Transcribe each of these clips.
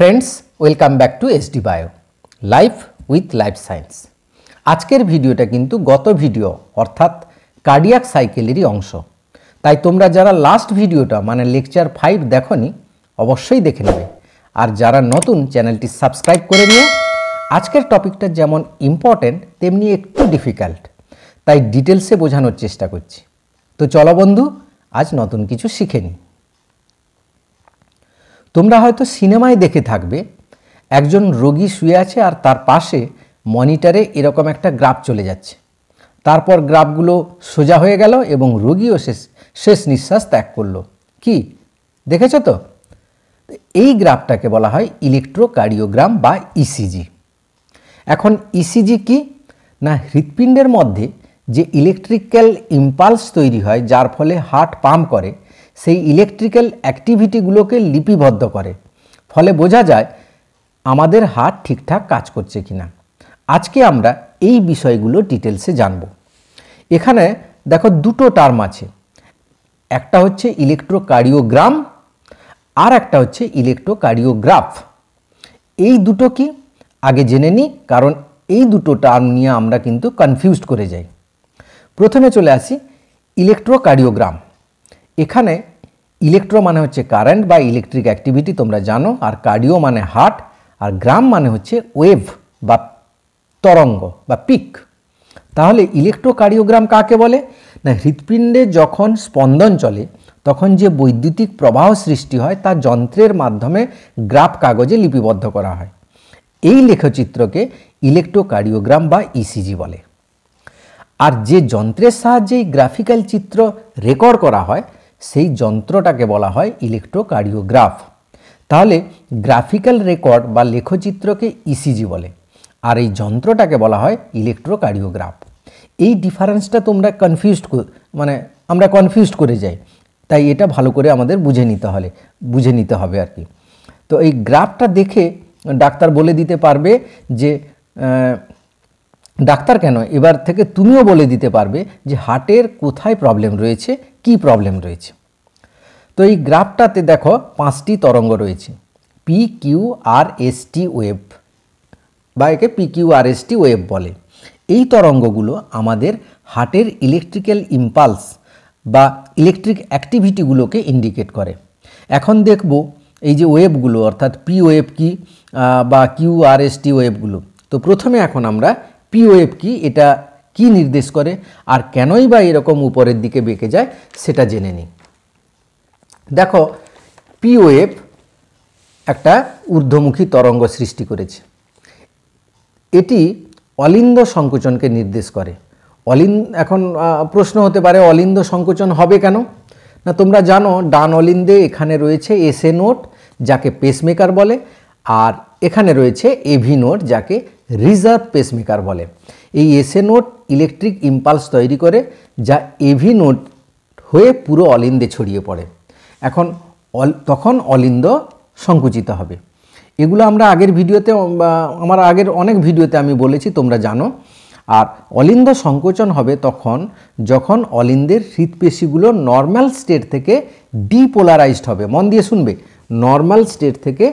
friends welcome back to S D bio life with life science আজকের ভিডিওটা কিন্তু গত ভিডিও অর্থাৎ কার্ডিয়াক সাইকেলেরই অংশ তাই তোমরা যারা লাস্ট ভিডিওটা মানে লেকচার ফাইভ দেখনি অবশ্যই দেখে নেবে আর যারা নতুন চ্যানেলটি সাবস্ক্রাইব করে নিও আজকের টপিকটা যেমন ইম্পর্ট্যান্ট তেমনি একটু ডিফিকাল্ট তাই ডিটেলসে বোঝানোর চেষ্টা করছি তো চলো বন্ধু আজ নতুন কিছু শিখে নিই তোমরা হয়তো সিনেমায় দেখে থাকবে একজন রোগী শুয়ে আছে আর তার পাশে মনিটরে এরকম একটা গ্রাফ চলে যাচ্ছে তারপর গ্রাফগুলো সোজা হয়ে গেল এবং রোগীও শেষ শেষ নিঃশ্বাস ত্যাগ করলো কি দেখেছ তো এই গ্রাফটাকে বলা হয় ইলেকট্রোকার্ডিওগ্রাম বা ইসিজি e এখন ইসিজি e কি না হৃৎপিণ্ডের মধ্যে যে ইলেকট্রিক্যাল ইম্পালস তৈরি হয় যার ফলে হার্ট পাম্প করে সেই ইলেকট্রিক্যাল অ্যাক্টিভিটিগুলোকে লিপিবদ্ধ করে ফলে বোঝা যায় আমাদের হাত ঠিকঠাক কাজ করছে কি না আজকে আমরা এই বিষয়গুলো ডিটেলসে জানব এখানে দেখো দুটো টার্ম আছে একটা হচ্ছে ইলেকট্রোকারিওগ্রাম আর একটা হচ্ছে ইলেকট্রোকারিওগ্রাফ এই দুটো কি আগে জেনে নিই কারণ এই দুটো টার্ম নিয়ে আমরা কিন্তু কনফিউজড করে যাই প্রথমে চলে আসি ইলেকট্রোকার্ডিওগ্রাম এখানে ইলেকট্রো মানে হচ্ছে কারেন্ট বা ইলেকট্রিক অ্যাক্টিভিটি তোমরা জানো আর কার্ডিও মানে হার্ট আর গ্রাম মানে হচ্ছে ওয়েভ বা তরঙ্গ বা পিক তাহলে ইলেকট্রোকার্ডিওগ্রাম কাকে বলে না হৃৎপিণ্ডে যখন স্পন্দন চলে তখন যে বৈদ্যুতিক প্রবাহ সৃষ্টি হয় তা যন্ত্রের মাধ্যমে গ্রাফ কাগজে লিপিবদ্ধ করা হয় এই লেখচিত্রকে ইলেকট্রোকার্ডিওগ্রাম বা ইসিজি e বলে আর যে যন্ত্রের সাহায্যে গ্রাফিক্যাল চিত্র রেকর্ড করা হয় সেই যন্ত্রটাকে বলা হয় ইলেকট্রোকার্ডিওগ্রাফ তাহলে গ্রাফিক্যাল রেকর্ড বা লেখচিত্রকে ইসিজি e বলে আর এই যন্ত্রটাকে বলা হয় ইলেকট্রোকার্ডিওগ্রাফ এই ডিফারেন্সটা তোমরা কনফিউজড মানে আমরা কনফিউজড করে যাই তাই এটা ভালো করে আমাদের বুঝে নিতে হলে বুঝে নিতে হবে আর কি তো এই গ্রাফটা দেখে ডাক্তার বলে দিতে পারবে যে ডাক্তার কেন এবার থেকে তুমিও বলে দিতে পারবে যে হার্টের কোথায় প্রবলেম রয়েছে কি প্রবলেম রয়েছে তো এই গ্রাফটাতে দেখো পাঁচটি তরঙ্গ রয়েছে P Q R S T wave বা একে P Q R S T wave বলে এই তরঙ্গগুলো আমাদের হার্টের ইলেকট্রিক্যাল ইম্পালস বা ইলেকট্রিক অ্যাক্টিভিটিগুলোকে ইন্ডিকেট করে এখন দেখব এই যে ওয়েবগুলো অর্থাৎ পি ওয়েব কি বা কিউ আর এস টি ওয়েভগুলো তো প্রথমে এখন আমরা পি ওয়েব কি এটা কি নির্দেশ করে আর কেনই বা এরকম উপরের দিকে বেঁকে যায় সেটা জেনে নিই দেখো পিওএফ একটা ঊর্ধ্বমুখী তরঙ্গ সৃষ্টি করেছে এটি অলিন্দ সংকোচনকে নির্দেশ করে অলিন এখন প্রশ্ন হতে পারে অলিন্দ সংকোচন হবে কেন না তোমরা জানো ডান অলিন্দে এখানে রয়েছে এসএ নোট যাকে পেসমেকার বলে আর এখানে রয়েছে এভি নোট যাকে রিজার্ভ পেসমেকার বলে এই এসএ নোট ইলেকট্রিক ইম্পালস তৈরি করে যা এভি নোট হয়ে পুরো অলিন্দে ছড়িয়ে পড়ে এখন অল তখন অলিন্দ সংকুচিত হবে এগুলো আমরা আগের ভিডিওতে আমার আগের অনেক ভিডিওতে আমি বলেছি তোমরা জানো আর অলিন্দ সংকোচন হবে তখন যখন অলিন্দের হৃৎপেশিগুলো নর্মাল স্টেট থেকে ডিপোলারাইজড হবে মন দিয়ে শুনবে নর্মাল স্টেট থেকে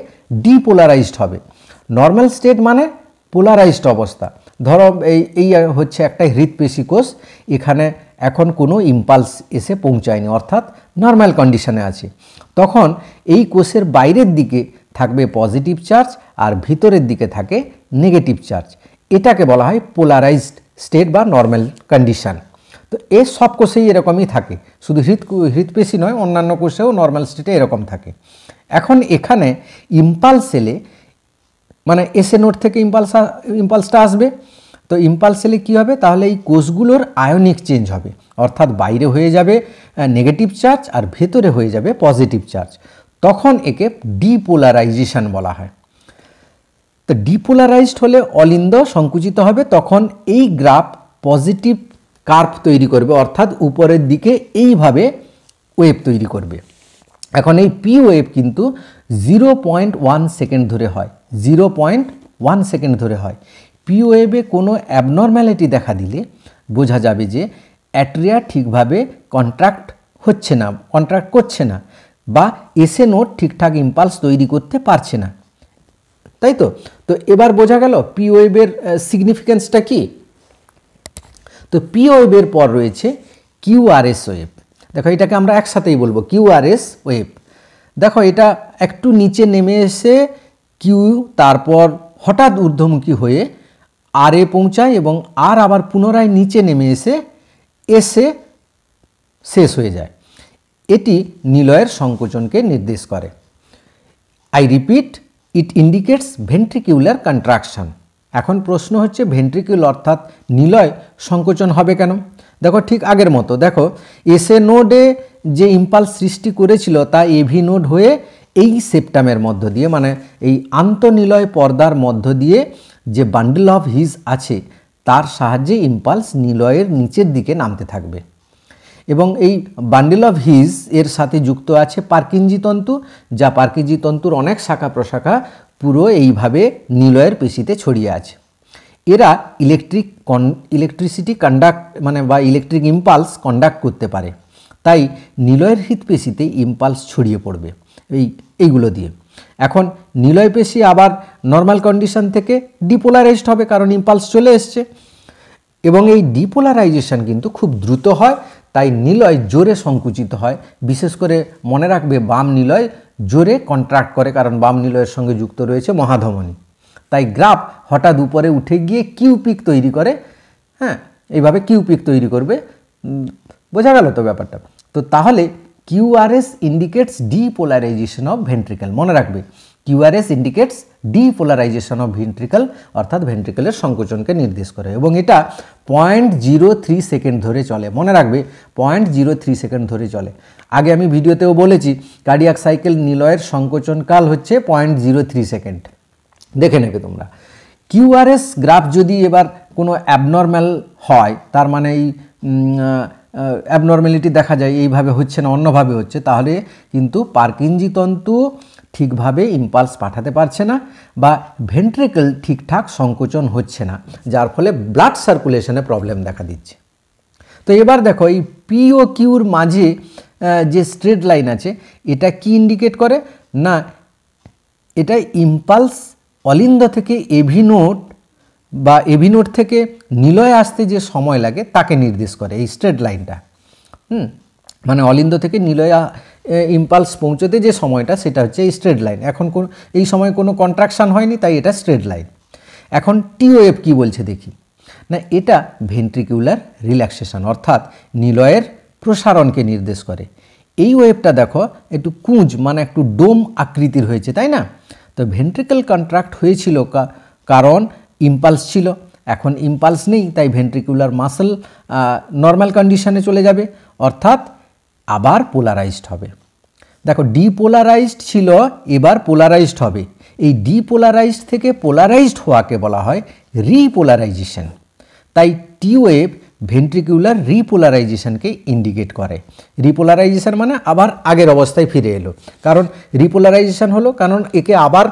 ডিপোলারাইজড হবে নর্মাল স্টেট মানে পোলারাইজড অবস্থা ধরো এই এই হচ্ছে একটা হৃৎপেশী কোষ এখানে এখন কোনো ইম্পালস এসে পৌঁছায়নি অর্থাৎ নর্মাল কন্ডিশনে আছে তখন এই কোষের বাইরের দিকে থাকবে পজিটিভ চার্জ আর ভিতরের দিকে থাকে নেগেটিভ চার্জ এটাকে বলা হয় পোলারাইজড স্টেট বা নর্মাল কন্ডিশান তো এ সব কোষেই এরকমই থাকে শুধু হৃদ হৃদপেশি নয় অন্যান্য কোষেও নর্মাল স্টেটে এরকম থাকে এখন এখানে ইম্পালস এলে মানে এসে নোট থেকে ইম্পালস ইম্পালসটা আসবে তো ইম্পালস এলে কী হবে তাহলে এই কোষগুলোর আয়ন এক্সচেঞ্জ হবে অর্থাৎ বাইরে হয়ে যাবে নেগেটিভ চার্জ আর ভেতরে হয়ে যাবে পজিটিভ চার্জ তখন একে ডিপোলারাইজেশন বলা হয় তো ডিপোলারাইজড হলে অলিন্দ সংকুচিত হবে তখন এই গ্রাফ পজিটিভ কার্ভ তৈরি করবে অর্থাৎ উপরের দিকে এইভাবে ওয়েব তৈরি করবে এখন এই পি ওয়েভ কিন্তু জিরো পয়েন্ট ওয়ান সেকেন্ড ধরে হয় জিরো পয়েন্ট ওয়ান সেকেন্ড ধরে হয় পি কোনো অ্যাবনর্ম্যালিটি দেখা দিলে বোঝা যাবে যে অ্যাট্রিয়া ঠিকভাবে কন্ট্রাক্ট হচ্ছে না কন্ট্রাক্ট করছে না বা এসে নোট ঠিকঠাক ইম্পালস তৈরি করতে পারছে না তাই তো তো এবার বোঝা গেল পি সিগনিফিকেন্সটা সিগনিফিক্যান্সটা কি তো পি পর রয়েছে কিউআরএস ওয়েভ দেখো এটাকে আমরা একসাথেই বলবো কিউআরএস ওয়েভ দেখো এটা একটু নিচে নেমে এসে কিউ তারপর হঠাৎ ঊর্ধ্বমুখী হয়ে আর এ পৌঁছায় এবং আর আবার পুনরায় নিচে নেমে এসে এসে শেষ হয়ে যায় এটি নিলয়ের সংকোচনকে নির্দেশ করে I repeat it indicates ventricular contraction এখন প্রশ্ন হচ্ছে ভেন্ট্রিকিউল অর্থাৎ নিলয় সংকোচন হবে কেন দেখো ঠিক আগের মতো দেখো এসে নোডে যে ইম্পালস সৃষ্টি করেছিল তা এভি নোড হয়ে এই সেপ্টামের মধ্য দিয়ে মানে এই আন্তনিলয় পর্দার মধ্য দিয়ে যে বান্ডেল অফ হিজ আছে তার সাহায্যে ইম্পালস নিলয়ের নিচের দিকে নামতে থাকবে এবং এই বান্ডেল অফ হিজ এর সাথে যুক্ত আছে পার্কিঞ্জি তন্তু যা পার্কিঞ্জি তন্তুর অনেক শাখা প্রশাখা পুরো এইভাবে নিলয়ের পেশিতে ছড়িয়ে আছে এরা ইলেকট্রিক কন ইলেকট্রিসিটি কন্ডাক্ট মানে বা ইলেকট্রিক ইম্পালস কন্ডাক্ট করতে পারে তাই নিলয়ের পেশিতে ইম্পালস ছড়িয়ে পড়বে এই এইগুলো দিয়ে এখন নিলয় পেশি আবার নর্মাল কন্ডিশন থেকে ডিপোলারাইজড হবে কারণ ইম্পালস চলে এসছে এবং এই ডিপোলারাইজেশন কিন্তু খুব দ্রুত হয় তাই নিলয় জোরে সংকুচিত হয় বিশেষ করে মনে রাখবে বাম নিলয় জোরে কন্ট্রাক্ট করে কারণ বাম নিলয়ের সঙ্গে যুক্ত রয়েছে মহাধমনী তাই গ্রাফ হঠাৎ উপরে উঠে গিয়ে কিউপিক পিক তৈরি করে হ্যাঁ এইভাবে কিউপিক পিক তৈরি করবে বোঝা গেল তো ব্যাপারটা তো তাহলে QRS indicates depolarisation of ventricle মনে রাখবে QRS indicates depolarisation of ventricle অর্থাৎ ভেন্ট্রিকালের সংকোচনকে নির্দেশ করে এবং এটা পয়েন্ট জিরো থ্রি সেকেন্ড ধরে চলে মনে রাখবে পয়েন্ট জিরো থ্রি সেকেন্ড ধরে চলে আগে আমি ভিডিওতেও বলেছি কার্ডিয়াক সাইকেল নিলয়ের সংকোচনকাল হচ্ছে পয়েন্ট জিরো থ্রি সেকেন্ড দেখে নেবে তোমরা কিউআরএস গ্রাফ যদি এবার কোনো অ্যাবনর্ম্যাল হয় তার মানে এই অ্যাবনর্মালিটি দেখা যায় এইভাবে হচ্ছে না অন্যভাবে হচ্ছে তাহলে কিন্তু পার্কিনজি তন্তু ঠিকভাবে ইম্পালস পাঠাতে পারছে না বা ভেন্ট্রিকল ঠিকঠাক সংকোচন হচ্ছে না যার ফলে ব্লাড সার্কুলেশনে প্রবলেম দেখা দিচ্ছে তো এবার দেখো এই পিও কিউর মাঝে যে স্ট্রেট লাইন আছে এটা কি ইন্ডিকেট করে না এটা ইম্পালস অলিন্দ থেকে এভি নোট বা এবি নোট থেকে নিলয়ে আসতে যে সময় লাগে তাকে নির্দেশ করে এই স্ট্রেট লাইনটা হুম মানে অলিন্দ থেকে নিলয়া ইম্পালস পৌঁছতে যে সময়টা সেটা হচ্ছে এই স্ট্রেট লাইন এখন কোন এই সময় কোনো কন্ট্রাকশান হয়নি তাই এটা স্ট্রেট লাইন এখন টিওএফ কি বলছে দেখি না এটা ভেন্ট্রিকিউলার রিল্যাক্সেশন অর্থাৎ নিলয়ের প্রসারণকে নির্দেশ করে এই ওয়েভটা দেখো একটু কুঁজ মানে একটু ডোম আকৃতির হয়েছে তাই না তো ভেন্ট্রিক্যাল কন্ট্রাক্ট হয়েছিল কারণ ইম্পালস ছিল এখন ইম্পালস নেই তাই ভেন্ট্রিকুলার মাসল নর্মাল কন্ডিশানে চলে যাবে অর্থাৎ আবার পোলারাইজড হবে দেখো ডিপোলারাইজড ছিল এবার পোলারাইজড হবে এই ডিপোলারাইজড থেকে পোলারাইজড হওয়াকে বলা হয় রিপোলারাইজেশন তাই টি ওয়েভ ভেন্ট্রিকিউলার রিপোলারাইজেশানকে ইন্ডিকেট করে রিপোলারাইজেশান মানে আবার আগের অবস্থায় ফিরে এলো কারণ রিপোলারাইজেশান হলো কারণ একে আবার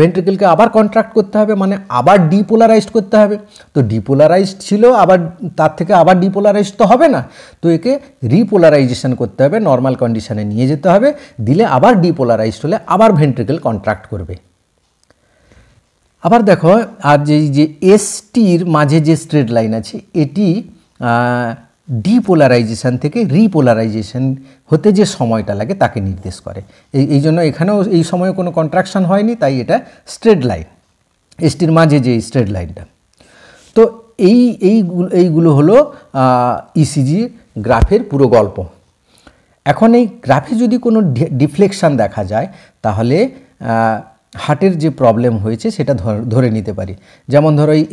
ভেন্ট্রিকেলকে আবার কন্ট্রাক্ট করতে হবে মানে আবার ডিপোলারাইজড করতে হবে তো ডিপোলারাইজড ছিল আবার তার থেকে আবার ডিপোলারাইজ তো হবে না তো একে রিপোলারাইজেশান করতে হবে নর্মাল কন্ডিশানে নিয়ে যেতে হবে দিলে আবার ডিপোলারাইজড হলে আবার ভেন্ট্রিকেল কন্ট্রাক্ট করবে আবার দেখো আর যে যে এসটির মাঝে যে স্ট্রেট লাইন আছে এটি ডিপোলারাইজেশান থেকে রিপোলারাইজেশন হতে যে সময়টা লাগে তাকে নির্দেশ করে এই এই জন্য এখানেও এই সময়ে কোনো কন্ট্রাকশান হয়নি তাই এটা স্ট্রেট লাইন এসটির মাঝে যে স্ট্রেট লাইনটা তো এই এইগুলো এইগুলো হলো ইসিজি e গ্রাফের পুরো গল্প এখন এই গ্রাফে যদি কোনো ডিফ্লেকশান দেখা যায় তাহলে হার্টের যে প্রবলেম হয়েছে সেটা ধরে নিতে পারি যেমন ধরো এই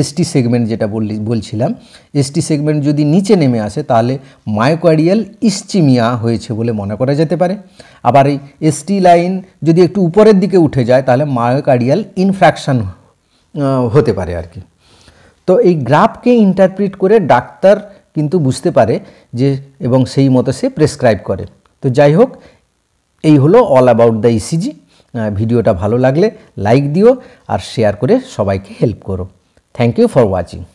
এসটি সেগমেন্ট যেটা বললি বলছিলাম এসটি সেগমেন্ট যদি নিচে নেমে আসে তাহলে মায়োকোয়ারিয়াল ইস্টিমিয়া হয়েছে বলে মনে করা যেতে পারে আবার এই এসটি লাইন যদি একটু উপরের দিকে উঠে যায় তাহলে মায়োকার্ডিয়াল ইনফ্র্যাকশান হতে পারে আর কি তো এই গ্রাফকে ইন্টারপ্রিট করে ডাক্তার কিন্তু বুঝতে পারে যে এবং সেই মতো সে প্রেসক্রাইব করে তো যাই হোক এই হলো অল অ্যাবাউট দ্য ইসিজি ভিডিওটা ভালো লাগলে লাইক দিও আর শেয়ার করে সবাইকে হেল্প করো থ্যাংক ইউ ফর ওয়াচিং